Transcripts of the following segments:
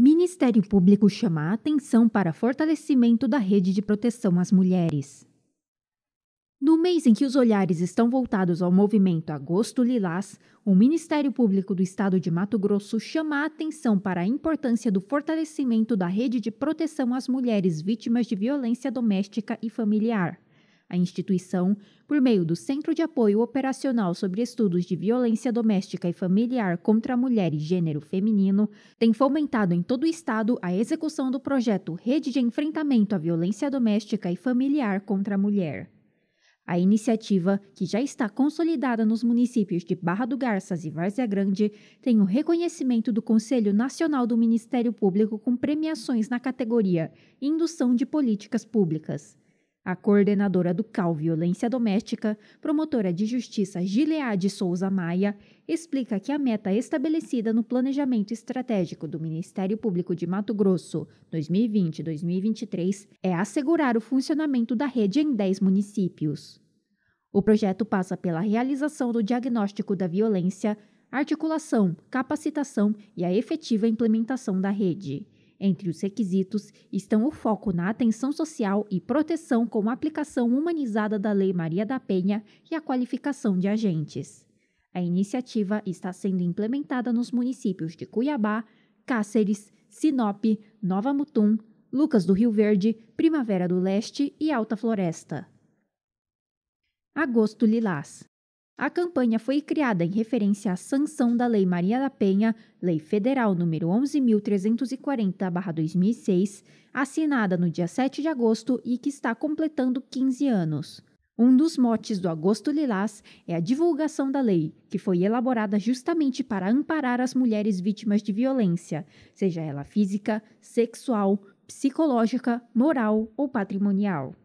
Ministério Público chama a atenção para fortalecimento da rede de proteção às mulheres. No mês em que os olhares estão voltados ao movimento Agosto Lilás, o Ministério Público do Estado de Mato Grosso chama a atenção para a importância do fortalecimento da rede de proteção às mulheres vítimas de violência doméstica e familiar. A instituição, por meio do Centro de Apoio Operacional sobre Estudos de Violência Doméstica e Familiar contra a Mulher e Gênero Feminino, tem fomentado em todo o Estado a execução do projeto Rede de Enfrentamento à Violência Doméstica e Familiar contra a Mulher. A iniciativa, que já está consolidada nos municípios de Barra do Garças e Várzea Grande, tem o reconhecimento do Conselho Nacional do Ministério Público com premiações na categoria Indução de Políticas Públicas. A coordenadora do CAL Violência Doméstica, promotora de justiça Gileade Souza Maia, explica que a meta estabelecida no Planejamento Estratégico do Ministério Público de Mato Grosso 2020-2023 é assegurar o funcionamento da rede em 10 municípios. O projeto passa pela realização do diagnóstico da violência, articulação, capacitação e a efetiva implementação da rede. Entre os requisitos estão o foco na atenção social e proteção com a aplicação humanizada da Lei Maria da Penha e a qualificação de agentes. A iniciativa está sendo implementada nos municípios de Cuiabá, Cáceres, Sinop, Nova Mutum, Lucas do Rio Verde, Primavera do Leste e Alta Floresta. Agosto Lilás a campanha foi criada em referência à sanção da Lei Maria da Penha, Lei Federal número 11340/2006, assinada no dia 7 de agosto e que está completando 15 anos. Um dos motes do Agosto Lilás é a divulgação da lei, que foi elaborada justamente para amparar as mulheres vítimas de violência, seja ela física, sexual, psicológica, moral ou patrimonial.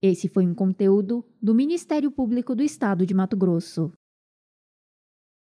Esse foi um conteúdo do Ministério Público do Estado de Mato Grosso.